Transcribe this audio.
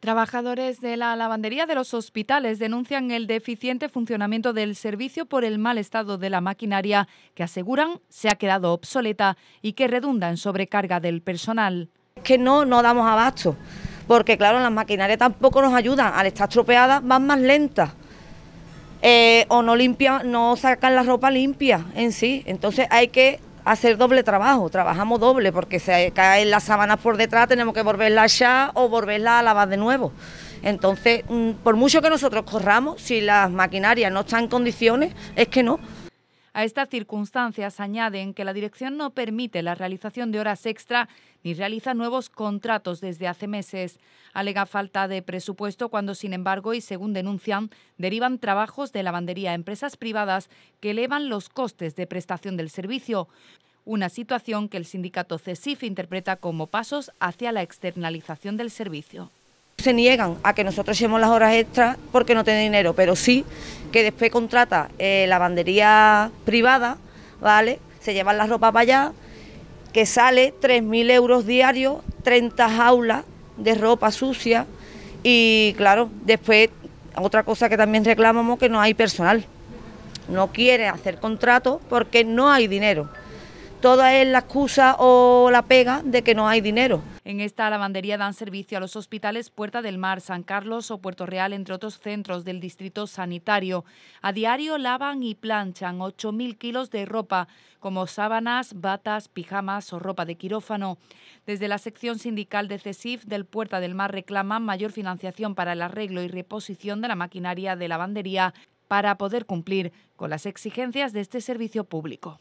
Trabajadores de la lavandería de los hospitales denuncian el deficiente funcionamiento del servicio por el mal estado de la maquinaria que aseguran se ha quedado obsoleta y que redunda en sobrecarga del personal. Que no, no damos abasto, porque claro, las maquinarias tampoco nos ayudan, al estar estropeadas van más lentas. Eh, o no limpian, no sacan la ropa limpia en sí. Entonces hay que hacer doble trabajo, trabajamos doble porque se caen las sábanas por detrás, tenemos que volverla a o volverla a lavar de nuevo. Entonces, mm, por mucho que nosotros corramos, si las maquinarias no están en condiciones, es que no. A estas circunstancias añaden que la dirección no permite la realización de horas extra ni realiza nuevos contratos desde hace meses. Alega falta de presupuesto cuando, sin embargo, y según denuncian, derivan trabajos de lavandería a empresas privadas que elevan los costes de prestación del servicio. Una situación que el sindicato CESIF interpreta como pasos hacia la externalización del servicio. Se niegan a que nosotros echemos las horas extras porque no tiene dinero, pero sí que después contrata eh, lavandería privada, ¿vale? Se llevan la ropa para allá, que sale 3.000 euros diarios, 30 jaulas de ropa sucia y claro, después otra cosa que también reclamamos que no hay personal. No quiere hacer contrato porque no hay dinero. Toda es la excusa o la pega de que no hay dinero. En esta lavandería dan servicio a los hospitales Puerta del Mar, San Carlos o Puerto Real, entre otros centros del distrito sanitario. A diario lavan y planchan 8.000 kilos de ropa, como sábanas, batas, pijamas o ropa de quirófano. Desde la sección sindical de CESIF del Puerta del Mar reclaman mayor financiación para el arreglo y reposición de la maquinaria de lavandería para poder cumplir con las exigencias de este servicio público.